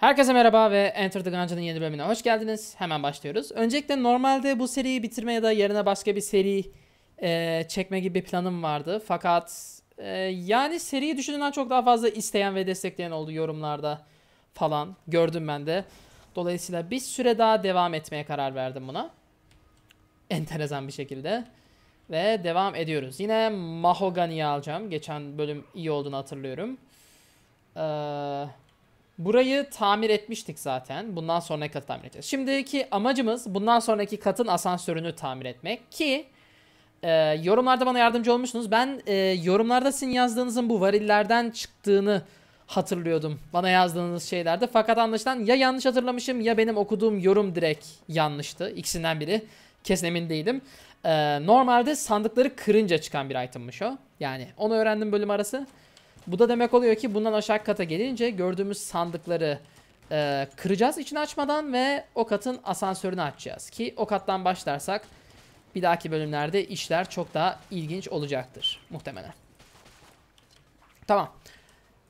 Herkese merhaba ve Enter the Gungeon'ın yeni bölümüne hoş geldiniz. Hemen başlıyoruz. Öncelikle normalde bu seriyi bitirme ya da yerine başka bir seri e, çekme gibi bir planım vardı. Fakat e, yani seriyi düşündüğünden çok daha fazla isteyen ve destekleyen oldu yorumlarda falan. Gördüm ben de. Dolayısıyla bir süre daha devam etmeye karar verdim buna. Enteresan bir şekilde. Ve devam ediyoruz. Yine Mahogany'yi alacağım. Geçen bölüm iyi olduğunu hatırlıyorum. Eee... Burayı tamir etmiştik zaten. Bundan sonraki katı tamir edeceğiz. Şimdiki amacımız bundan sonraki katın asansörünü tamir etmek ki e, yorumlarda bana yardımcı olmuşsunuz. Ben e, yorumlarda sizin yazdığınızın bu varillerden çıktığını hatırlıyordum bana yazdığınız şeylerde. Fakat anlaşılan ya yanlış hatırlamışım ya benim okuduğum yorum direkt yanlıştı. İkisinden biri. Kesin emin değilim. Ee, normalde sandıkları kırınca çıkan bir itemmiş o. Yani onu öğrendim bölüm arası. Bu da demek oluyor ki bundan aşağı kata gelince gördüğümüz sandıkları e, kıracağız içini açmadan ve o katın asansörünü açacağız. Ki o kattan başlarsak bir dahaki bölümlerde işler çok daha ilginç olacaktır muhtemelen. Tamam.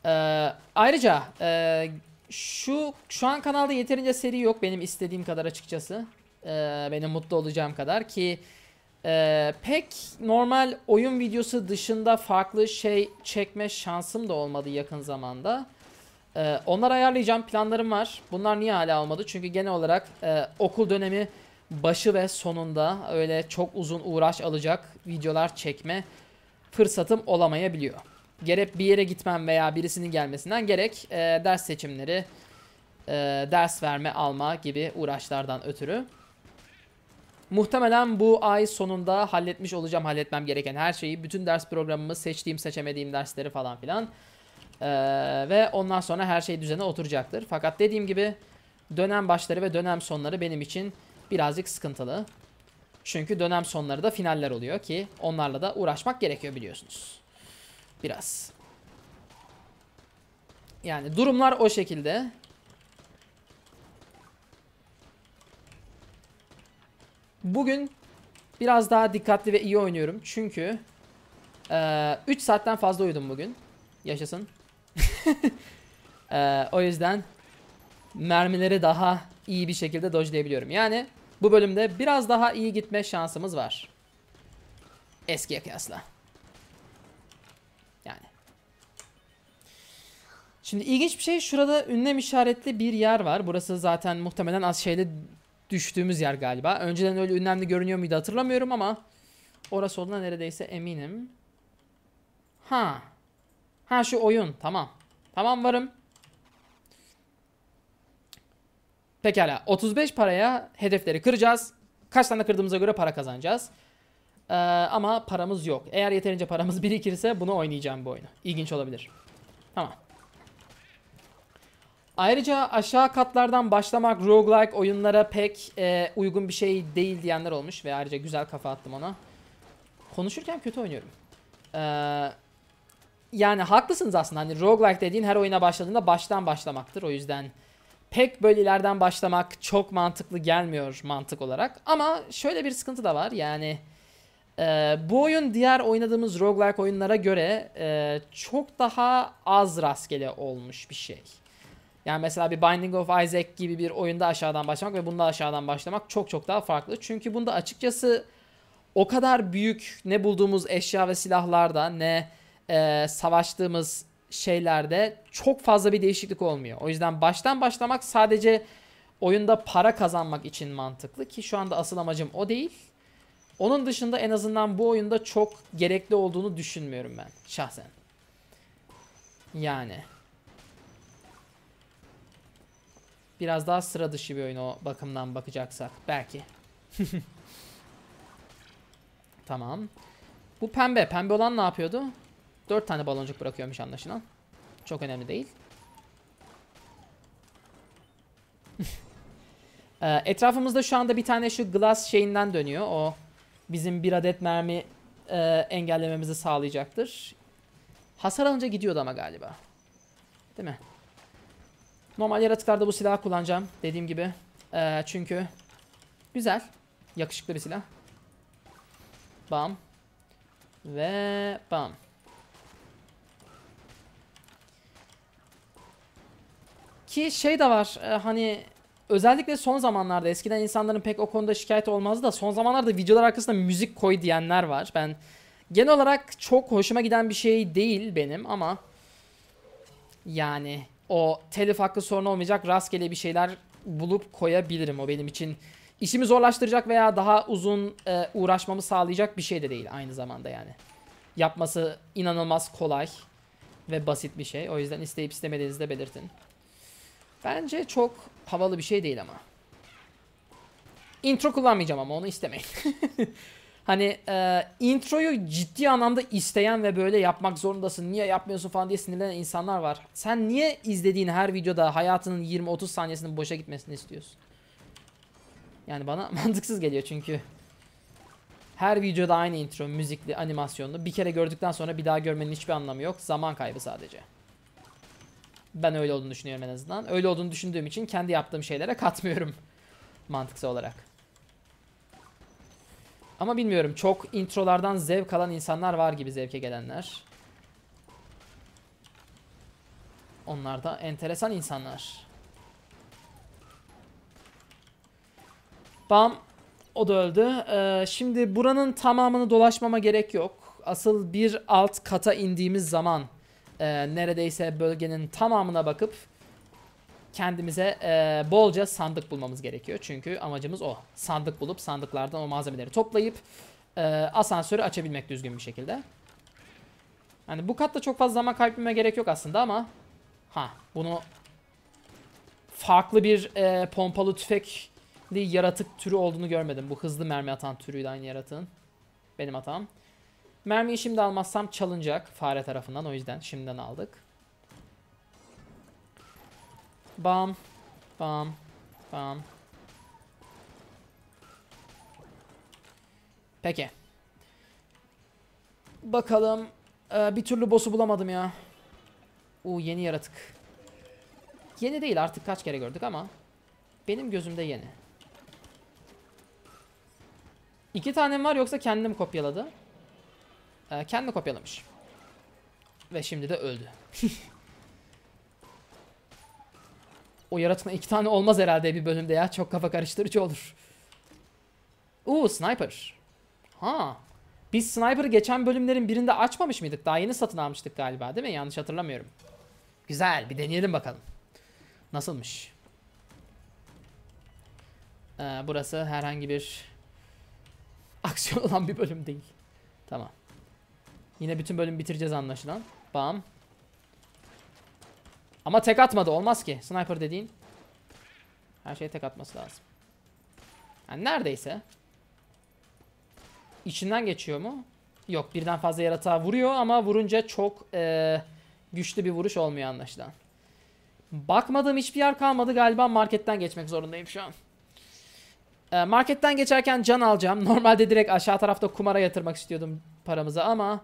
Ee, ayrıca e, şu şu an kanalda yeterince seri yok benim istediğim kadar açıkçası. Ee, benim mutlu olacağım kadar ki ee, pek normal oyun videosu dışında farklı şey çekme şansım da olmadı yakın zamanda. Ee, onları ayarlayacağım planlarım var. Bunlar niye hala olmadı? Çünkü genel olarak e, okul dönemi başı ve sonunda öyle çok uzun uğraş alacak videolar çekme fırsatım olamayabiliyor. Gerek bir yere gitmem veya birisinin gelmesinden gerek e, ders seçimleri, e, ders verme, alma gibi uğraşlardan ötürü. Muhtemelen bu ay sonunda halletmiş olacağım halletmem gereken her şeyi. Bütün ders programımı seçtiğim seçemediğim dersleri falan filan. Ee, ve ondan sonra her şey düzene oturacaktır. Fakat dediğim gibi dönem başları ve dönem sonları benim için birazcık sıkıntılı. Çünkü dönem sonları da finaller oluyor ki onlarla da uğraşmak gerekiyor biliyorsunuz. Biraz. Yani durumlar o şekilde. Bugün biraz daha dikkatli ve iyi oynuyorum. Çünkü e, saatten fazla uyudum bugün. Yaşasın. e, o yüzden mermileri daha iyi bir şekilde dojlayabiliyorum. Yani bu bölümde biraz daha iyi gitme şansımız var. Eskiye kıyasla. Yani. Şimdi ilginç bir şey şurada ünlem işaretli bir yer var. Burası zaten muhtemelen az şeyli düştüğümüz yer galiba. Önceden öyle ünlemli görünüyor muydu hatırlamıyorum ama orası olduğuna neredeyse eminim. Ha. Ha şu oyun. Tamam. Tamam varım. Pekala. 35 paraya hedefleri kıracağız. Kaç tane kırdığımıza göre para kazanacağız. Ee, ama paramız yok. Eğer yeterince paramız birikirse bunu oynayacağım bu oyunu. İlginç olabilir. Tamam. Ayrıca aşağı katlardan başlamak roguelike oyunlara pek e, uygun bir şey değil diyenler olmuş ve ayrıca güzel kafa attım ona. Konuşurken kötü oynuyorum. Ee, yani haklısınız aslında hani roguelike dediğin her oyuna başladığında baştan başlamaktır o yüzden pek böyle ilerden başlamak çok mantıklı gelmiyor mantık olarak. Ama şöyle bir sıkıntı da var yani e, bu oyun diğer oynadığımız roguelike oyunlara göre e, çok daha az rastgele olmuş bir şey. Yani mesela bir Binding of Isaac gibi bir oyunda aşağıdan başlamak ve bunda aşağıdan başlamak çok çok daha farklı. Çünkü bunda açıkçası o kadar büyük ne bulduğumuz eşya ve silahlarda ne e, savaştığımız şeylerde çok fazla bir değişiklik olmuyor. O yüzden baştan başlamak sadece oyunda para kazanmak için mantıklı ki şu anda asıl amacım o değil. Onun dışında en azından bu oyunda çok gerekli olduğunu düşünmüyorum ben şahsen. Yani. Biraz daha sıra dışı bir oyun o bakımdan bakacaksak. Belki. tamam. Bu pembe. Pembe olan ne yapıyordu? 4 tane baloncuk bırakıyormuş anlaşılan. Çok önemli değil. Ee, etrafımızda şu anda bir tane şu glass şeyinden dönüyor. O bizim bir adet mermi e, engellememizi sağlayacaktır. Hasar alınca gidiyordu ama galiba. Değil mi? Normal yaratıklarda bu silahı kullanacağım. Dediğim gibi. Ee, çünkü güzel. Yakışıklı bir silah. Bam. Ve bam. Ki şey de var. E, hani özellikle son zamanlarda eskiden insanların pek o konuda şikayet olmazdı da son zamanlarda videolar arkasında müzik koy diyenler var. Ben genel olarak çok hoşuma giden bir şey değil benim ama yani o telif hakkı sorunu olmayacak rastgele bir şeyler bulup koyabilirim. O benim için işimi zorlaştıracak veya daha uzun e, uğraşmamı sağlayacak bir şey de değil aynı zamanda yani. Yapması inanılmaz kolay ve basit bir şey. O yüzden isteyip istemediğinizi de belirtin. Bence çok havalı bir şey değil ama. Intro kullanmayacağım ama onu istemeyin. hani e, introyu ciddi anlamda isteyen ve böyle yapmak zorundasın niye yapmıyorsun falan diye sinirlenen insanlar var. Sen niye izlediğin her videoda hayatının 20-30 saniyesinin boşa gitmesini istiyorsun? Yani bana mantıksız geliyor çünkü. Her videoda aynı intro, müzikli, animasyonlu. Bir kere gördükten sonra bir daha görmenin hiçbir anlamı yok. Zaman kaybı sadece. Ben öyle olduğunu düşünüyorum en azından. Öyle olduğunu düşündüğüm için kendi yaptığım şeylere katmıyorum. Mantıksal olarak. Ama bilmiyorum çok introlardan zevk alan insanlar var gibi zevke gelenler. Onlar da enteresan insanlar. Bam. O da öldü. Ee, şimdi buranın tamamını dolaşmama gerek yok. Asıl bir alt kata indiğimiz zaman e, neredeyse bölgenin tamamına bakıp kendimize e, bolca sandık bulmamız gerekiyor. Çünkü amacımız o. Sandık bulup sandıklardan o malzemeleri toplayıp e, asansörü açabilmek düzgün bir şekilde. Yani bu katta çok fazla zaman kaybetmeme gerek yok aslında ama ha bunu farklı bir e, pompalı tüfekli yaratık türü olduğunu görmedim. Bu hızlı mermi atan türüydü aynı yaratığın. Benim hatam. Mermiyi şimdi almazsam çalınacak fare tarafından o yüzden şimdiden aldık. Bam. Bam. Bam. Peki. Bakalım. Ee, bir türlü boss'u bulamadım ya. U yeni yaratık. Yeni değil artık kaç kere gördük ama. Benim gözümde yeni. İki tanem var yoksa kendim kopyaladı. Ee, kendi kopyalamış. Ve şimdi de öldü. O yaratma iki tane olmaz herhalde bir bölümde ya. Çok kafa karıştırıcı olur. Uuu sniper. Ha. Biz sniper'ı geçen bölümlerin birinde açmamış mıydık? Daha yeni satın almıştık galiba değil mi? Yanlış hatırlamıyorum. Güzel bir deneyelim bakalım. Nasılmış? Ee, burası herhangi bir aksiyon olan bir bölüm değil. Tamam. Yine bütün bölüm bitireceğiz anlaşılan. Bam. Ama tek atmadı. Olmaz ki. Sniper dediğin. Her şeyi tek atması lazım. Yani neredeyse. İçinden geçiyor mu? Yok. Birden fazla yaratığa vuruyor ama vurunca çok ee, güçlü bir vuruş olmuyor anlaşılan. Bakmadığım hiçbir yer kalmadı. Galiba marketten geçmek zorundayım şu an. E, marketten geçerken can alacağım. Normalde direkt aşağı tarafta kumara yatırmak istiyordum paramızı ama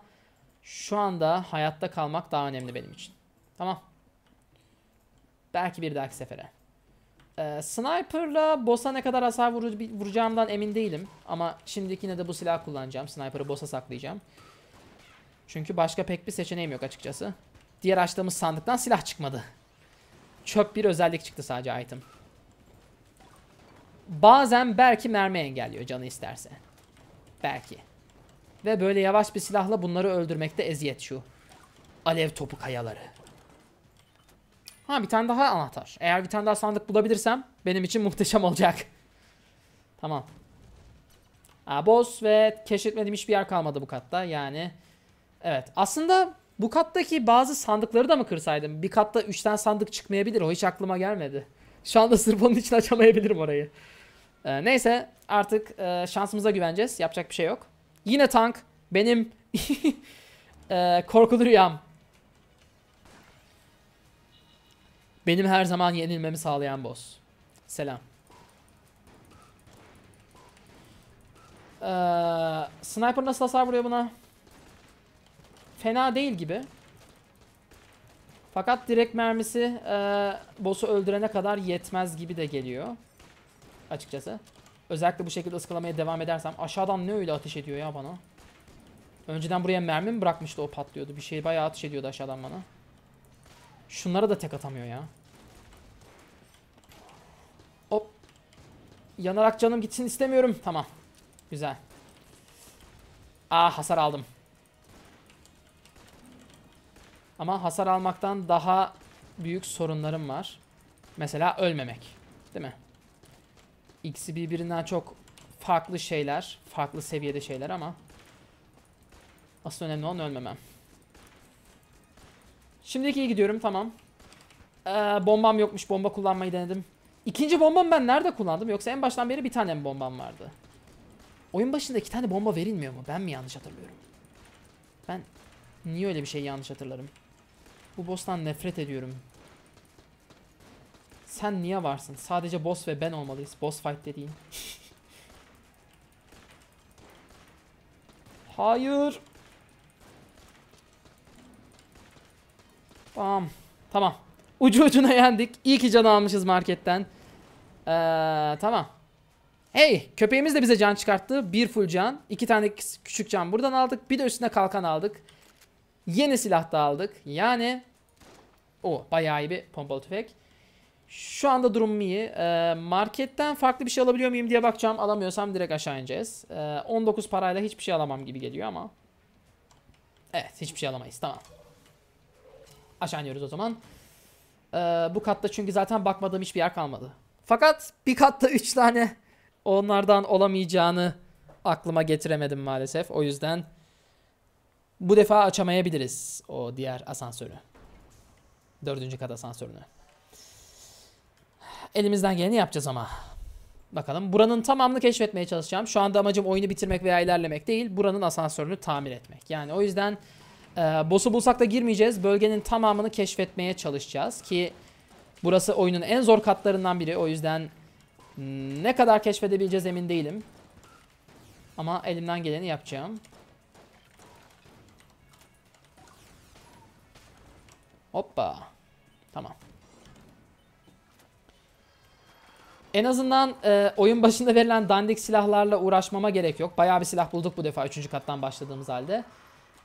şu anda hayatta kalmak daha önemli benim için. Tamam. Belki bir dahaki sefere. Ee, sniper'la boss'a ne kadar hasar vur vuracağımdan emin değilim. Ama şimdikine de bu silah kullanacağım. Sniper'ı boss'a saklayacağım. Çünkü başka pek bir seçeneğim yok açıkçası. Diğer açtığımız sandıktan silah çıkmadı. Çöp bir özellik çıktı sadece item. Bazen belki mermi engelliyor canı isterse. Belki. Ve böyle yavaş bir silahla bunları öldürmekte eziyet şu. Alev topu kayaları. Ha bir tane daha anahtar. Eğer bir tane daha sandık bulabilirsem benim için muhteşem olacak. tamam. Aa, boss ve keşfetmediğim hiçbir yer kalmadı bu katta. Yani evet aslında bu kattaki bazı sandıkları da mı kırsaydım? Bir katta 3 tane sandık çıkmayabilir. O hiç aklıma gelmedi. Şu anda sırf onun için açamayabilirim orayı. Ee, neyse artık e, şansımıza güveneceğiz. Yapacak bir şey yok. Yine tank benim e, korkulu rüyam. Benim her zaman yenilmemi sağlayan boss. Selam. Ee, sniper nasıl hasar vuruyor buna? Fena değil gibi. Fakat direkt mermisi e, boss'u öldürene kadar yetmez gibi de geliyor. Açıkçası. Özellikle bu şekilde ıskalamaya devam edersem. Aşağıdan ne öyle ateş ediyor ya bana? Önceden buraya mermi mi bırakmıştı o patlıyordu. Bir şey bayağı ateş ediyordu aşağıdan bana. Şunlara da tek atamıyor ya. Hop. Yanarak canım gitsin istemiyorum. Tamam. Güzel. Aa ah, hasar aldım. Ama hasar almaktan daha büyük sorunlarım var. Mesela ölmemek. Değil mi? İkisi birbirinden çok farklı şeyler. Farklı seviyede şeyler ama asıl önemli olan ölmemem. Şimdiki iyi gidiyorum tamam. Ee, bombam yokmuş bomba kullanmayı denedim. İkinci bombamı ben nerede kullandım yoksa en baştan beri bir tane mi bombam vardı? Oyun başında iki tane bomba verilmiyor mu? Ben mi yanlış hatırlıyorum? Ben niye öyle bir şey yanlış hatırlarım? Bu boss'tan nefret ediyorum. Sen niye varsın? Sadece boss ve ben olmalıyız. Boss fight dediğin. Hayır. Tamam. Tamam. Ucu ucuna yendik. İyi ki can almışız marketten. Ee, tamam. Hey köpeğimiz de bize can çıkarttı. Bir full can. iki tane küçük can buradan aldık. Bir de üstüne kalkan aldık. Yeni silah da aldık. Yani o bayağı iyi bir pompalı tüfek. Şu anda durum iyi. Ee, marketten farklı bir şey alabiliyor muyum diye bakacağım. Alamıyorsam direkt aşağı ineceğiz. Ee, 19 parayla hiçbir şey alamam gibi geliyor ama. Evet hiçbir şey alamayız. Tamam. Aşağı iniyoruz o zaman. Ee, bu katta çünkü zaten bakmadığım hiçbir yer kalmadı. Fakat bir katta 3 tane onlardan olamayacağını aklıma getiremedim maalesef. O yüzden bu defa açamayabiliriz o diğer asansörü. Dördüncü kat asansörünü. Elimizden geleni yapacağız ama. Bakalım. Buranın tamamını keşfetmeye çalışacağım. Şu anda amacım oyunu bitirmek veya ilerlemek değil. Buranın asansörünü tamir etmek. Yani o yüzden ee, boss'u bulsak da girmeyeceğiz. Bölgenin tamamını keşfetmeye çalışacağız ki burası oyunun en zor katlarından biri. O yüzden hmm, ne kadar keşfedebileceğiz emin değilim. Ama elimden geleni yapacağım. Hoppa. Tamam. En azından e, oyun başında verilen dandik silahlarla uğraşmama gerek yok. Bayağı bir silah bulduk bu defa 3. kattan başladığımız halde.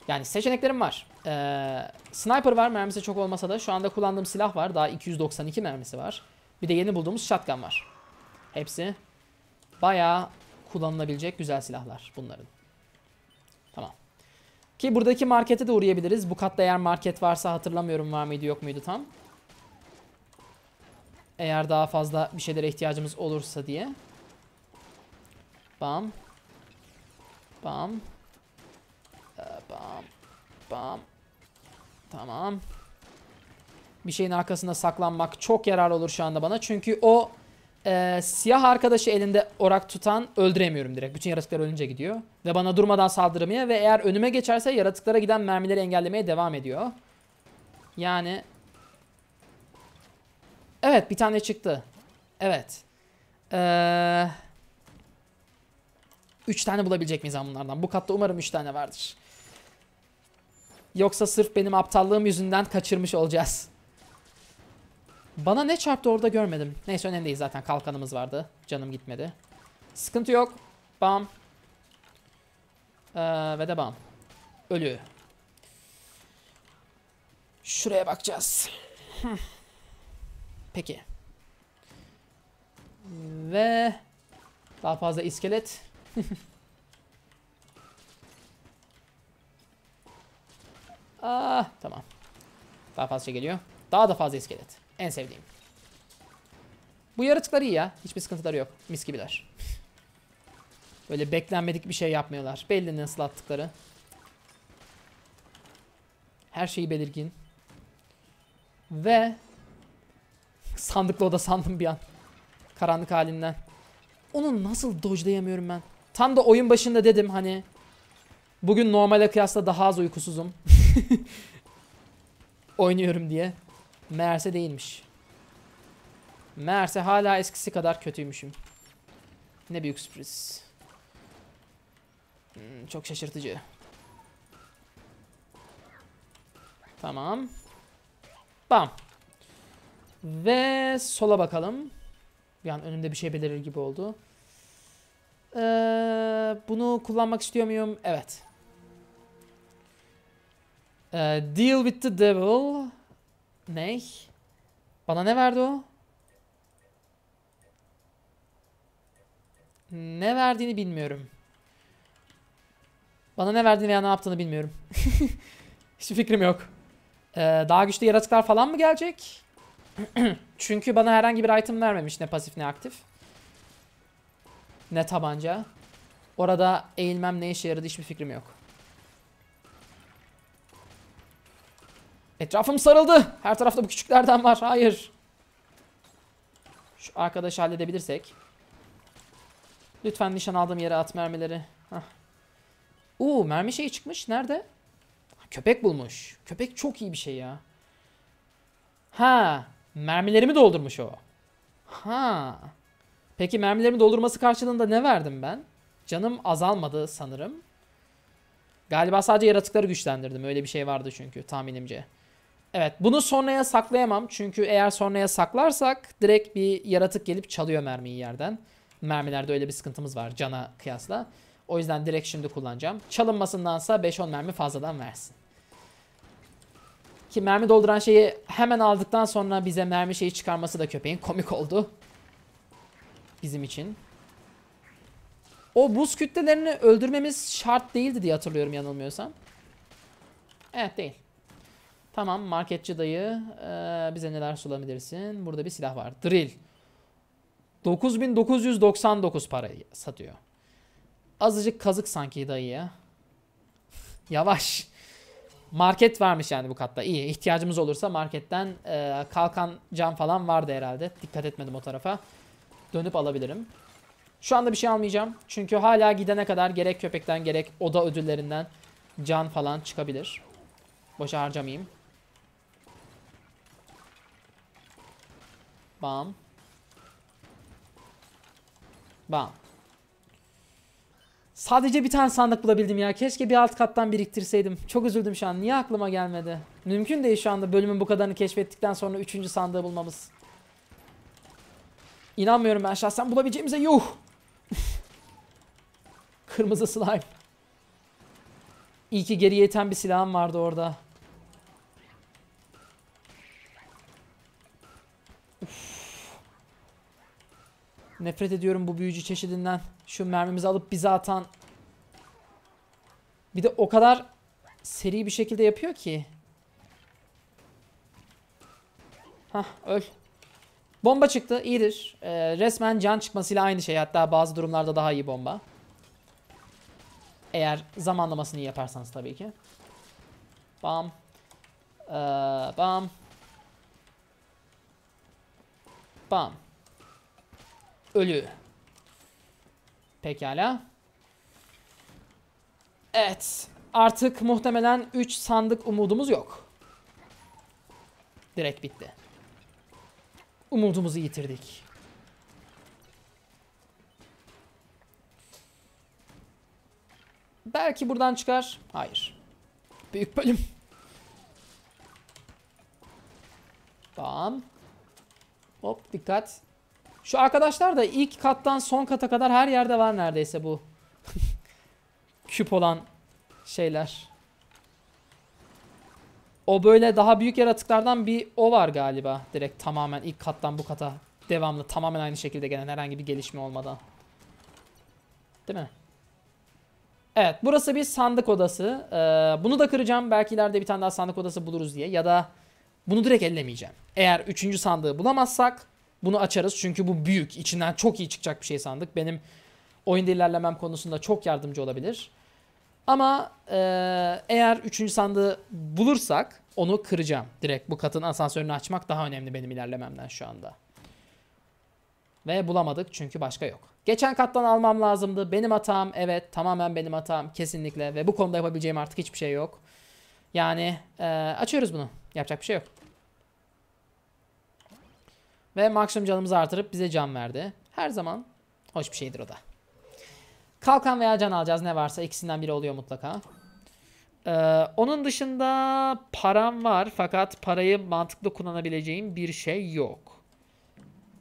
Yani seçeneklerim var. Ee, sniper var mermisi çok olmasa da şu anda kullandığım silah var. Daha 292 mermisi var. Bir de yeni bulduğumuz shotgun var. Hepsi bayağı kullanılabilecek güzel silahlar bunların. Tamam. Ki buradaki markete de uğrayabiliriz. Bu katta eğer market varsa hatırlamıyorum var mıydı yok muydu tam. Eğer daha fazla bir şeylere ihtiyacımız olursa diye. Bam. Bam. Ee, bam. Bam. Tamam. Bir şeyin arkasında saklanmak çok yarar olur şu anda bana. Çünkü o e, siyah arkadaşı elinde orak tutan öldüremiyorum direkt. Bütün yaratıklar ölünce gidiyor. Ve bana durmadan saldırmaya ve eğer önüme geçerse yaratıklara giden mermileri engellemeye devam ediyor. Yani... Evet bir tane çıktı. Evet. Ee... Üç tane bulabilecek miyiz bunlardan? Bu katta umarım üç tane vardır. Yoksa sırf benim aptallığım yüzünden kaçırmış olacağız. Bana ne çarptı orada görmedim. Neyse önemli değil zaten kalkanımız vardı. Canım gitmedi. Sıkıntı yok. Bam. Ee, ve de bam. Ölü. Şuraya bakacağız. Peki. Ve daha fazla iskelet. Ah tamam. Daha fazla şey geliyor. Daha da fazla iskelet. En sevdiğim. Bu yaratıklar iyi ya. Hiçbir sıkıntıları yok. Mis gibiler. Böyle beklenmedik bir şey yapmıyorlar. Belli nasıl attıkları. Her şeyi belirgin. Ve sandıklı oda sandım bir an. Karanlık halinden. Onu nasıl dojlayamıyorum ben? Tam da oyun başında dedim hani. Bugün normale kıyasla daha az uykusuzum. Oynuyorum diye. Meğerse değilmiş. Meğerse hala eskisi kadar kötüymüşüm. Ne büyük sürpriz. Hmm, çok şaşırtıcı. Tamam. Bam. Ve sola bakalım. Yani önümde bir şey belirir gibi oldu. Ee, bunu kullanmak istiyor muyum? Evet. Eh, deal with the devil. Ne? Bana ne verdi o? Ne verdiğini bilmiyorum. Bana ne verdiğini veya ne yaptığını bilmiyorum. Hiçbir fikrim yok. Ee, daha güçlü yaratıklar falan mı gelecek? Çünkü bana herhangi bir item vermemiş ne pasif ne aktif. Ne tabanca. Orada eğilmem ne işe yaradı hiçbir fikrim yok. Etrafım sarıldı. Her tarafta bu küçüklerden var. Hayır. Şu arkadaşı halledebilirsek. Lütfen nişan aldığım yere at mermileri. Hah. Uuu mermi şeyi çıkmış. Nerede? Köpek bulmuş. Köpek çok iyi bir şey ya. Ha. Mermilerimi doldurmuş o. Ha. Peki mermilerimi doldurması karşılığında ne verdim ben? Canım azalmadı sanırım. Galiba sadece yaratıkları güçlendirdim. Öyle bir şey vardı çünkü tahminimce. Evet bunu sonraya saklayamam. Çünkü eğer sonraya saklarsak direkt bir yaratık gelip çalıyor mermiyi yerden. Mermilerde öyle bir sıkıntımız var cana kıyasla. O yüzden direkt şimdi kullanacağım. Çalınmasındansa 5-10 mermi fazladan versin. Ki mermi dolduran şeyi hemen aldıktan sonra bize mermi şeyi çıkarması da köpeğin komik oldu. Bizim için. O buz kütlelerini öldürmemiz şart değildi diye hatırlıyorum yanılmıyorsam. Evet değil. Tamam marketçi dayı ee, bize neler sunabilirsin? Burada bir silah var. Drill. 9999 parayı satıyor. Azıcık kazık sanki dayıya. Yavaş. Market varmış yani bu katta. İyi. ihtiyacımız olursa marketten e, kalkan cam falan vardı herhalde. Dikkat etmedim o tarafa. Dönüp alabilirim. Şu anda bir şey almayacağım. Çünkü hala gidene kadar gerek köpekten gerek oda ödüllerinden can falan çıkabilir. Boşa harcamayayım. Bam. Bam. Sadece bir tane sandık bulabildim ya. Keşke bir alt kattan biriktirseydim. Çok üzüldüm şu an. Niye aklıma gelmedi? Mümkün değil şu anda bölümün bu kadarını keşfettikten sonra üçüncü sandığı bulmamız. İnanmıyorum ben şahsen bulabileceğimize. Yuh! Kırmızı slime. İyi ki geriye yeten bir silahım vardı orada. Nefret ediyorum bu büyücü çeşidinden. Şu mermimizi alıp bize atan. Bir de o kadar seri bir şekilde yapıyor ki. Hah öl. Bomba çıktı iyidir. Ee, resmen can çıkmasıyla aynı şey. Hatta bazı durumlarda daha iyi bomba. Eğer zamanlamasını iyi yaparsanız tabii ki. Bam. Ee, bam. Bam ölü. Pekala. Evet. Artık muhtemelen 3 sandık umudumuz yok. Direkt bitti. Umudumuzu yitirdik. Belki buradan çıkar. Hayır. Büyük bölüm. Tamam. Hop dikkat. Şu arkadaşlar da ilk kattan son kata kadar her yerde var neredeyse bu. Küp olan şeyler. O böyle daha büyük yaratıklardan bir o var galiba. Direkt tamamen ilk kattan bu kata devamlı tamamen aynı şekilde gelen herhangi bir gelişme olmadan. Değil mi? Evet burası bir sandık odası. Ee, bunu da kıracağım. Belki ileride bir tane daha sandık odası buluruz diye. Ya da bunu direkt ellemeyeceğim. Eğer üçüncü sandığı bulamazsak bunu açarız çünkü bu büyük. İçinden çok iyi çıkacak bir şey sandık. Benim oyunda ilerlemem konusunda çok yardımcı olabilir. Ama e, eğer 3. sandığı bulursak onu kıracağım. Direkt bu katın asansörünü açmak daha önemli benim ilerlememden şu anda. Ve bulamadık çünkü başka yok. Geçen kattan almam lazımdı. Benim hatam evet tamamen benim hatam kesinlikle. Ve bu konuda yapabileceğim artık hiçbir şey yok. Yani e, açıyoruz bunu. Yapacak bir şey yok. Ve maksimum canımızı artırıp bize can verdi. Her zaman hoş bir şeydir o da. Kalkan veya can alacağız ne varsa ikisinden biri oluyor mutlaka. Ee, onun dışında param var fakat parayı mantıklı kullanabileceğim bir şey yok.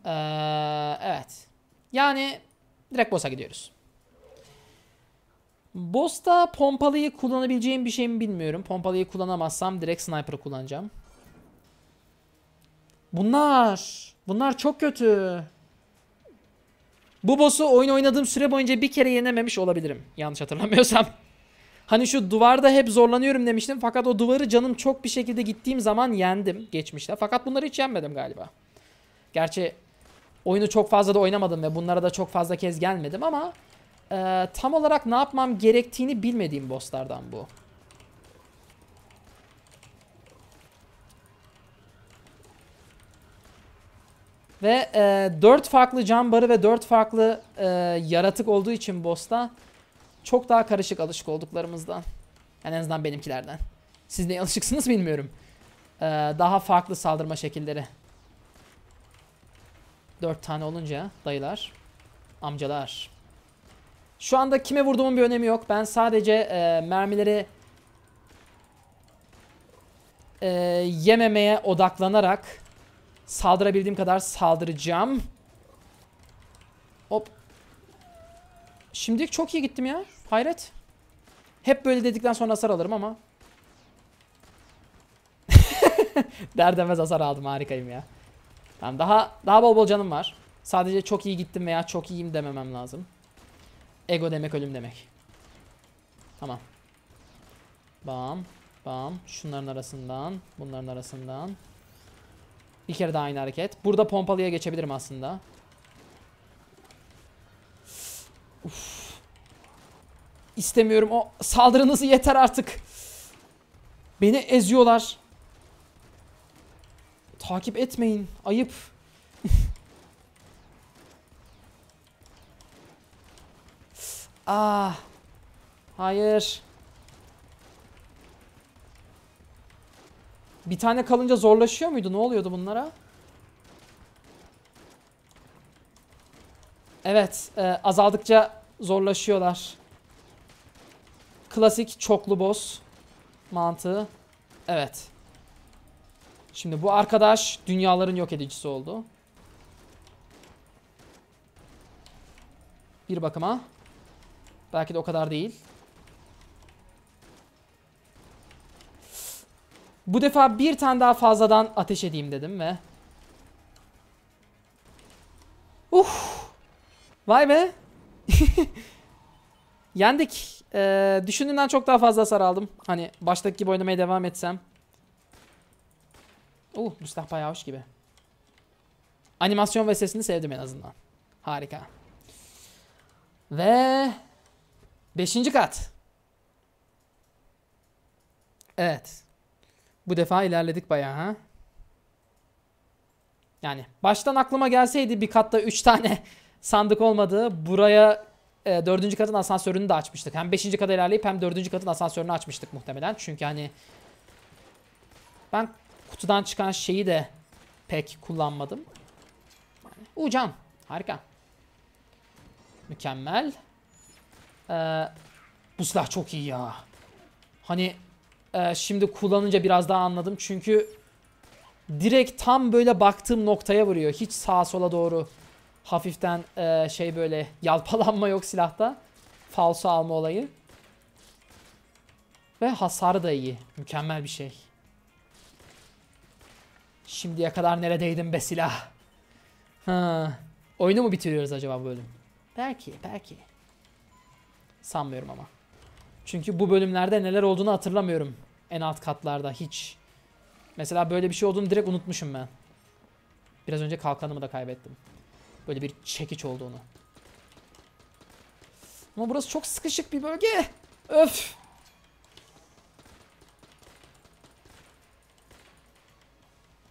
Ee, evet. Yani direkt boss'a gidiyoruz. Boss'ta pompalıyı kullanabileceğim bir şey mi bilmiyorum. Pompalıyı kullanamazsam direkt sniper'ı kullanacağım. Bunlar. Bunlar çok kötü. Bu boss'u oyun oynadığım süre boyunca bir kere yenememiş olabilirim. Yanlış hatırlamıyorsam. Hani şu duvarda hep zorlanıyorum demiştim. Fakat o duvarı canım çok bir şekilde gittiğim zaman yendim geçmişte. Fakat bunları hiç yenmedim galiba. Gerçi oyunu çok fazla da oynamadım ve bunlara da çok fazla kez gelmedim ama... E, tam olarak ne yapmam gerektiğini bilmediğim bosslardan bu. Ve e, 4 farklı can barı ve 4 farklı e, yaratık olduğu için boss'ta çok daha karışık alışık olduklarımızdan. Yani en azından benimkilerden. Siz ne alışıksınız bilmiyorum. E, daha farklı saldırma şekilleri. 4 tane olunca dayılar, amcalar. Şu anda kime vurduğumun bir önemi yok. Ben sadece e, mermileri e, yememeye odaklanarak Saldırabildiğim kadar saldıracağım. Hop. Şimdilik çok iyi gittim ya. Hayret. Hep böyle dedikten sonra hasar alırım ama. Derdemez hasar aldım harikayım ya. Tamam daha daha bol bol canım var. Sadece çok iyi gittim veya çok iyiyim dememem lazım. Ego demek ölüm demek. Tamam. Bam. Bam. Şunların arasından. Bunların arasından. Bir kere daha aynı hareket. Burada pompalıya geçebilirim aslında. Uf. İstemiyorum. O saldırınızı yeter artık. Beni eziyorlar. Takip etmeyin. Ayıp. ah. Hayır. Bir tane kalınca zorlaşıyor muydu? Ne oluyordu bunlara? Evet. E, azaldıkça zorlaşıyorlar. Klasik çoklu boss mantığı. Evet. Şimdi bu arkadaş dünyaların yok edicisi oldu. Bir bakıma. Belki de o kadar değil. Bu defa bir tane daha fazladan ateş edeyim dedim ve... Uf! Vay be! Yendik. Ee, düşündüğümden çok daha fazla hasar aldım. Hani baştaki gibi oynamaya devam etsem. Uh, bu silah bayağı hoş gibi. Animasyon ve sesini sevdim en azından. Harika. Ve... Beşinci kat. Evet. Bu defa ilerledik bayağı ha. Yani baştan aklıma gelseydi bir katta 3 tane sandık olmadı. Buraya e, katın asansörünü de açmıştık. Hem 5. kata ilerleyip hem 4. katın asansörünü açmıştık muhtemelen. Çünkü hani ben kutudan çıkan şeyi de pek kullanmadım. Ucan. Harika. Mükemmel. Ee, bu silah çok iyi ya. Hani ee, şimdi kullanınca biraz daha anladım. Çünkü direkt tam böyle baktığım noktaya vuruyor. Hiç sağa sola doğru hafiften e, şey böyle yalpalanma yok silahta. Falso alma olayı. Ve hasarı da iyi. Mükemmel bir şey. Şimdiye kadar neredeydim be silah? Ha. Oyunu mu bitiriyoruz acaba bu bölüm? Belki, belki. Sanmıyorum ama. Çünkü bu bölümlerde neler olduğunu hatırlamıyorum. En alt katlarda hiç. Mesela böyle bir şey olduğunu direkt unutmuşum ben. Biraz önce kalkanımı da kaybettim. Böyle bir çekiç olduğunu. Ama burası çok sıkışık bir bölge. Öf.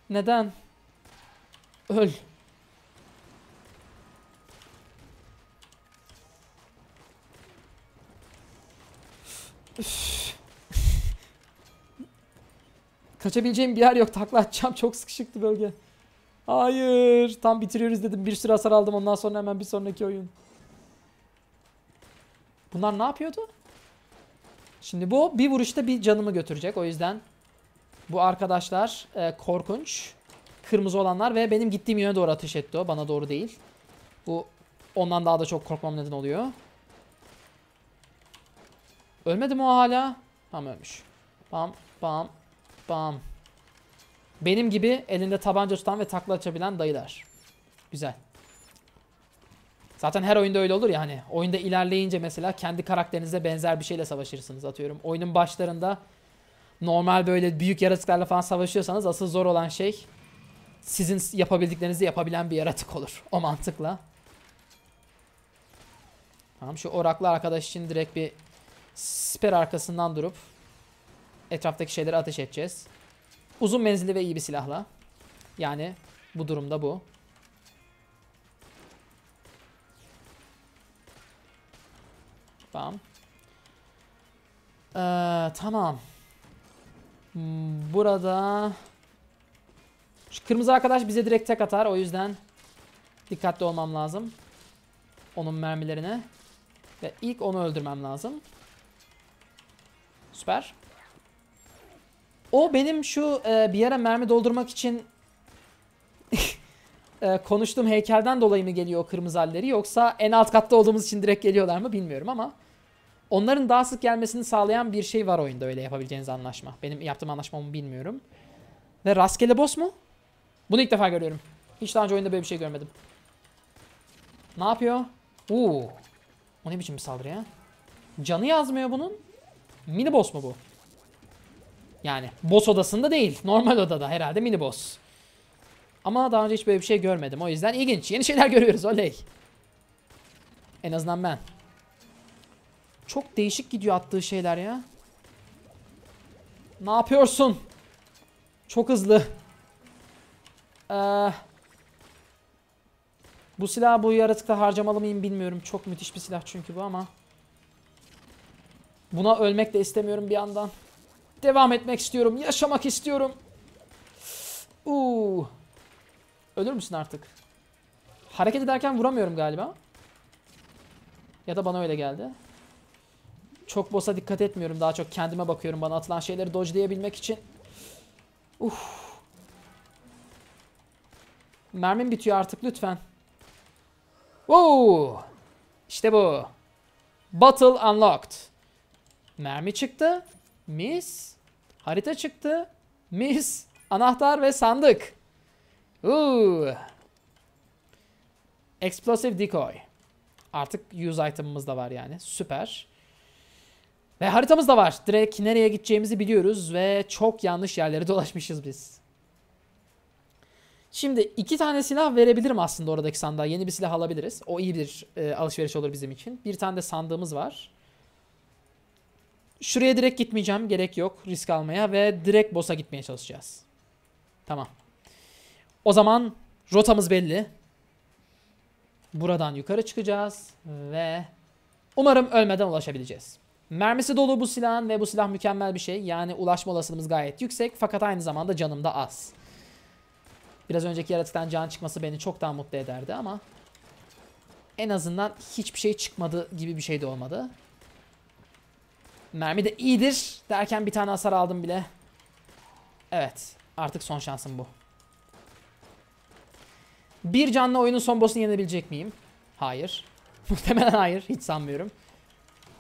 Neden? Öl. Kaçabileceğim bir yer yok. Takla atacağım. Çok sıkışıktı bölge. Hayır. Tam bitiriyoruz dedim. Bir sürü hasar aldım. Ondan sonra hemen bir sonraki oyun. Bunlar ne yapıyordu? Şimdi bu bir vuruşta bir canımı götürecek. O yüzden bu arkadaşlar e, korkunç. Kırmızı olanlar ve benim gittiğim yöne doğru ateş etti o. Bana doğru değil. Bu ondan daha da çok korkmam neden oluyor. Ölmedi mi o hala? Tamam ölmüş. Bam bam bam. Benim gibi elinde tabanca tutan ve takla açabilen dayılar. Güzel. Zaten her oyunda öyle olur ya hani. Oyunda ilerleyince mesela kendi karakterinize benzer bir şeyle savaşırsınız atıyorum. Oyunun başlarında normal böyle büyük yaratıklarla falan savaşıyorsanız asıl zor olan şey sizin yapabildiklerinizi yapabilen bir yaratık olur. O mantıkla. Tamam şu oraklı arkadaş için direkt bir Siper arkasından durup etraftaki şeylere ateş edeceğiz. Uzun menzilli ve iyi bir silahla. Yani bu durumda bu. Tamam. Ee, tamam. Burada... Şu kırmızı arkadaş bize direkt tek atar. O yüzden dikkatli olmam lazım. Onun mermilerine. Ve ilk onu öldürmem lazım. Süper. O benim şu e, bir yere mermi doldurmak için e, konuştuğum heykelden dolayı mı geliyor o kırmızı halleri yoksa en alt katta olduğumuz için direkt geliyorlar mı bilmiyorum ama onların daha sık gelmesini sağlayan bir şey var oyunda öyle yapabileceğiniz anlaşma. Benim yaptığım anlaşmamı bilmiyorum. Ve rastgele boss mu? Bunu ilk defa görüyorum. Hiç daha önce oyunda böyle bir şey görmedim. Ne yapıyor? Uuu. O ne biçim bir saldırı ya? Canı yazmıyor bunun. Mini boss mu bu? Yani boss odasında değil. Normal odada herhalde mini boss. Ama daha önce hiç böyle bir şey görmedim. O yüzden ilginç. Yeni şeyler görüyoruz. Oley. En azından ben. Çok değişik gidiyor attığı şeyler ya. Ne yapıyorsun? Çok hızlı. Ee, bu silahı bu yaratıkta harcamalı mıyım bilmiyorum. Çok müthiş bir silah çünkü bu ama. Buna ölmek de istemiyorum bir yandan. Devam etmek istiyorum. Yaşamak istiyorum. Uuu. Ölür müsün artık? Hareket ederken vuramıyorum galiba. Ya da bana öyle geldi. Çok boss'a dikkat etmiyorum. Daha çok kendime bakıyorum. Bana atılan şeyleri dodge'layabilmek için. Uf. Mermim bitiyor artık lütfen. Oo! İşte bu. Battle unlocked. Mermi çıktı. Mis. Harita çıktı. Mis. Anahtar ve sandık. Uuu. Explosive Decoy. Artık use item'ımız da var yani. Süper. Ve haritamız da var. Direkt nereye gideceğimizi biliyoruz ve çok yanlış yerlere dolaşmışız biz. Şimdi iki tane silah verebilirim aslında oradaki sandığa. Yeni bir silah alabiliriz. O iyi bir e, alışveriş olur bizim için. Bir tane de sandığımız var. Şuraya direkt gitmeyeceğim. Gerek yok risk almaya ve direkt boss'a gitmeye çalışacağız. Tamam. O zaman rotamız belli. Buradan yukarı çıkacağız ve umarım ölmeden ulaşabileceğiz. Mermisi dolu bu silahın ve bu silah mükemmel bir şey. Yani ulaşma olasılığımız gayet yüksek fakat aynı zamanda canım da az. Biraz önceki yaratıktan can çıkması beni çok daha mutlu ederdi ama en azından hiçbir şey çıkmadı gibi bir şey de olmadı. Mermi de iyidir derken bir tane hasar aldım bile. Evet. Artık son şansım bu. Bir canlı oyunun son boss'unu yenebilecek miyim? Hayır. Muhtemelen hayır. Hiç sanmıyorum.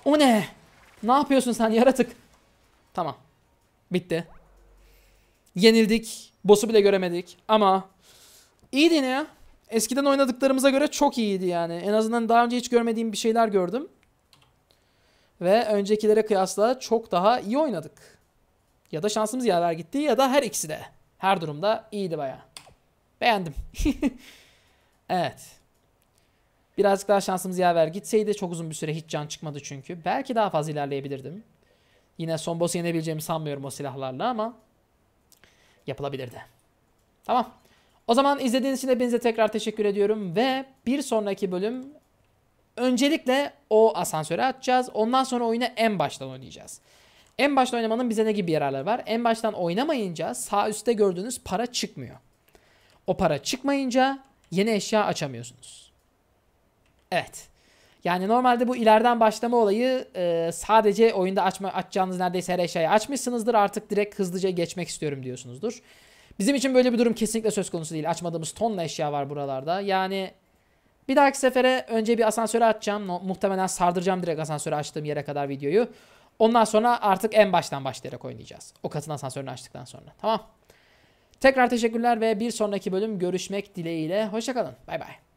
O ne? Ne yapıyorsun sen yaratık? Tamam. Bitti. Yenildik. Boss'u bile göremedik. Ama iyiydi ne? ya. Eskiden oynadıklarımıza göre çok iyiydi yani. En azından daha önce hiç görmediğim bir şeyler gördüm. Ve öncekilere kıyasla çok daha iyi oynadık. Ya da şansımız yaver gitti ya da her ikisi de. Her durumda iyiydi baya. Beğendim. evet. Birazcık daha şansımız yaver gitseydi çok uzun bir süre hiç can çıkmadı çünkü. Belki daha fazla ilerleyebilirdim. Yine son boss'u yenebileceğimi sanmıyorum o silahlarla ama yapılabilirdi. Tamam. O zaman izlediğiniz için hepinize tekrar teşekkür ediyorum ve bir sonraki bölüm Öncelikle o asansöre atacağız. Ondan sonra oyunu en baştan oynayacağız. En başta oynamanın bize ne gibi yararları var? En baştan oynamayınca sağ üstte gördüğünüz para çıkmıyor. O para çıkmayınca yeni eşya açamıyorsunuz. Evet. Yani normalde bu ileriden başlama olayı e, sadece oyunda açma, açacağınız neredeyse her eşyayı açmışsınızdır. Artık direkt hızlıca geçmek istiyorum diyorsunuzdur. Bizim için böyle bir durum kesinlikle söz konusu değil. Açmadığımız tonla eşya var buralarda. Yani bir dahaki sefere önce bir asansöre açacağım. Muhtemelen sardıracağım direkt asansöre açtığım yere kadar videoyu. Ondan sonra artık en baştan başlayarak oynayacağız. O katın asansörünü açtıktan sonra. Tamam. Tekrar teşekkürler ve bir sonraki bölüm görüşmek dileğiyle. Hoşçakalın. Bay bay.